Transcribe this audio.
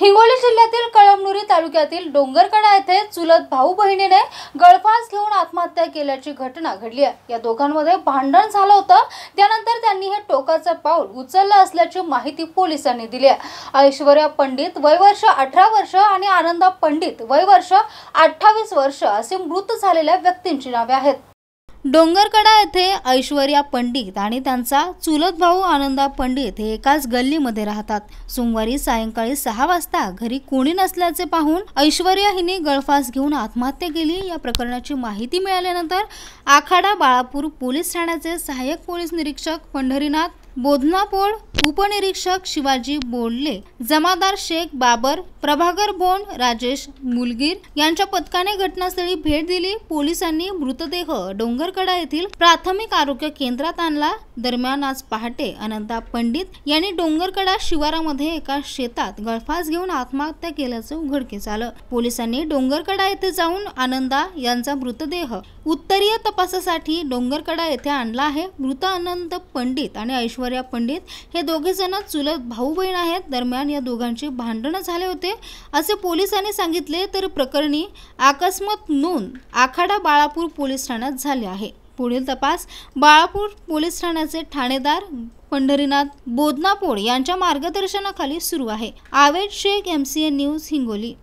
हिंगोली जिल्ह्यातील कळमनुरी तालुक्यातील डोंगरकडा येथे चुलत भाऊ बहिणीने गळफास घेऊन आत्महत्या केल्याची घटना घडली आहे या दोघांमध्ये भांडण झालं होतं त्यानंतर त्यांनी हे टोकाचं पाऊल उचललं असल्याची माहिती पोलिसांनी दिली आहे ऐश्वर्या पंडित वयवर्ष अठरा वर्ष आणि आनंदा पंडित वयवर्ष अठ्ठावीस वर्ष असे मृत झालेल्या व्यक्तींची नावे आहेत डोंगरकडा येथे ऐश्वर्या पंडित आणि त्यांचा चुलत भाऊ आनंदा पंडित हे एकाच गल्लीमध्ये राहतात सोमवारी सायंकाळी सहा वाजता घरी कोणी नसल्याचे पाहून ऐश्वर्या हिने गळफास घेऊन आत्महत्या केली या प्रकरणाची माहिती मिळाल्यानंतर आखाडा बाळापूर पोलीस ठाण्याचे सहाय्यक पोलीस निरीक्षक पंढरीनाथ बोधनापोळ उपनिरीक्षक शिवाजी बोडले जमादार शेख बाबर प्रभाकर बोंड राजेश मुलगीर यांच्या पथकाने घटनास्थळी भेट दिली पोलिसांनी मृतदेह डोंगरकडा येथील प्राथमिक आरोग्य केंद्रात आणला दरम्यान आज पहाटे अनंता पंडित यांनी डोंगरकडा शिवारामध्ये एका शेतात गळफास घेऊन आत्महत्या केल्याचं उघडकीस आलं पोलिसांनी डोंगरकडा येथे जाऊन आनंदा यांचा मृतदेह उत्तरीय तपासासाठी डोंगरकडा येथे आणला आहे मृत अनंत पंडित आणि ऐश्वर्या पंडित हे दोघे जण चुलत भाऊ बहीण आहेत दरम्यान या दोघांची भांडणं झाले होते असे पोलिसांनी सांगितले तर प्रकरणी आकस्मत नोंद आखाडा बाळापूर पोलीस ठाण्यात झाले आहे पुढील तपास बाळापूर पोलीस ठाण्याचे ठाणेदार पंढरीनाथ बोधनापोळ यांच्या मार्गदर्शनाखाली सुरू आहे Aved Shaikh M C N news Hingoli